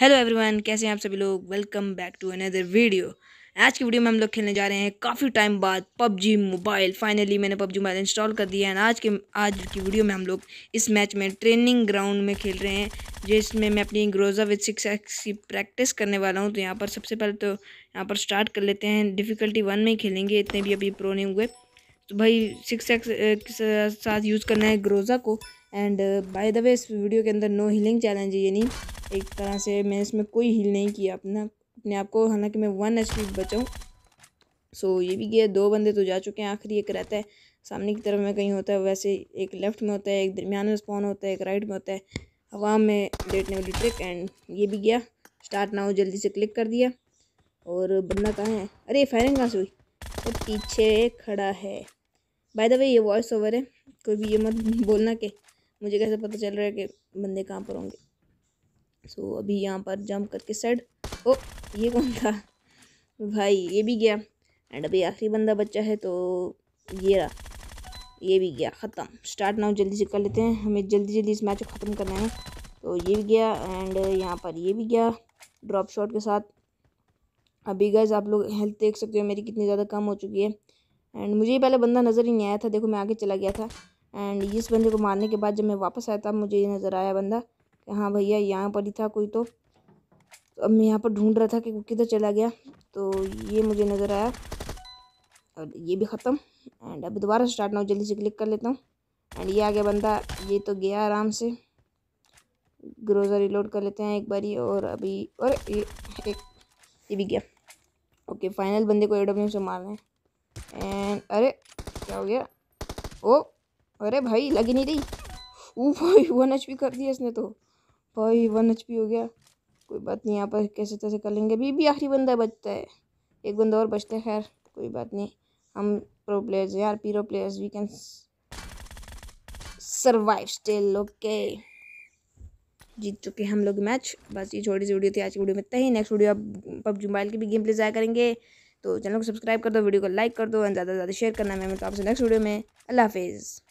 hello everyone कैसे हैं आप सभी लोग welcome back to another video आज की वीडियो में हम लोग खेलने जा रहे हैं काफ़ी टाइम बाद पबजी मोबाइल फाइनली मैंने पबजी मोबाइल इंस्टॉल कर दिया है आज के आज की वीडियो में हम लोग इस मैच में ट्रेनिंग ग्राउंड में खेल रहे हैं जिसमें मैं अपनी ग्रोजा विद सिक्स एक्स की प्रैक्टिस करने वाला हूँ तो यहाँ पर सबसे पहले तो यहाँ पर स्टार्ट कर लेते हैं डिफ़िकल्टी वन में ही खेलेंगे इतने भी अभी प्रो नहीं हुए तो भाई सिक्स एक्स के साथ यूज़ करना है ग्रोजा को एंड बाय द वे इस वीडियो के अंदर नो हीलिंग चैलेंज है एक तरह से मैंने इसमें कोई हील नहीं किया अपना अपने आप को हालांकि मैं वन एच पी बचाऊँ सो ये भी गया दो बंदे तो जा चुके हैं आखिरी एक रहता है सामने की तरफ में कहीं होता है वैसे एक लेफ्ट में होता है एक दरमियान में स्पॉन होता है एक राइट में होता है हवा में लेटने वाली ट्रिक एंड ये भी गया स्टार्ट ना हो जल्दी से क्लिक कर दिया और बंदा कहाँ है अरे फायरिंग कहाँ से हुई तो पीछे खड़ा है बाय द वे ये वॉइस ओवर है कोई भी ये मत बोलना कि मुझे कैसे पता चल रहा है कि बंदे कहाँ पर होंगे सो so, अभी यहाँ पर जंप करके साइड ओ oh, ये कौन था भाई ये भी गया एंड अभी आखिरी बंदा बच्चा है तो ये रहा ये भी गया ख़त्म स्टार्ट नाउ जल्दी से कर लेते हैं हमें जल्दी जल्दी इस मैच को ख़त्म करना है तो ये भी गया एंड यहाँ पर ये भी गया ड्रॉप शॉट के साथ अभी गैस आप लोग हेल्थ देख सकते हो मेरी कितनी ज़्यादा कम हो चुकी है एंड मुझे पहले बंदा नज़र ही नहीं आया था देखो मैं आगे चला गया था एंड इस बंदे को मारने के बाद जब मैं वापस आया था मुझे ये नज़र आया बंदा हाँ भैया यहाँ पर ही था कोई तो अब मैं यहाँ पर ढूंढ रहा था कि किधर चला गया तो ये मुझे नज़र आया और ये भी ख़त्म एंड अब दोबारा स्टार्ट ना हो जल्दी से क्लिक कर लेता हूँ एंड ये आ गया बंदा ये तो गया आराम से ग्रोज़र रिलोड कर लेते हैं एक बारी और अभी और ये एक ये भी गया ओके फाइनल बंदे को एडब्ल्यू से मार रहे हैं एंड अरे क्या हो गया ओ अरे भाई लगी नहीं रही भाई वन एच कर दिया इसने तो भाई वन एच हो गया कोई बात नहीं यहाँ पर कैसे तैसे कर लेंगे अभी भी आखिरी बंदा बचता है एक बंदा और बचता है खैर कोई बात नहीं हम प्रो प्लेयर्स यार pro players we can survive still okay जीत चुके हम लोग मैच बस ये छोटी सी वीडियो थी आज की वीडियो में तय नेक्स्ट वीडियो आप पबजी मोबाइल की भी गेम प्ले जाया करेंगे तो चैनल को सब्सक्राइब कर दो वीडियो को लाइक कर दो एंड ज़्यादा से ज़्यादा शेयर करना मैं मिलता तो आपसे नेक्स्ट वीडियो में अल्लाह हाफिज़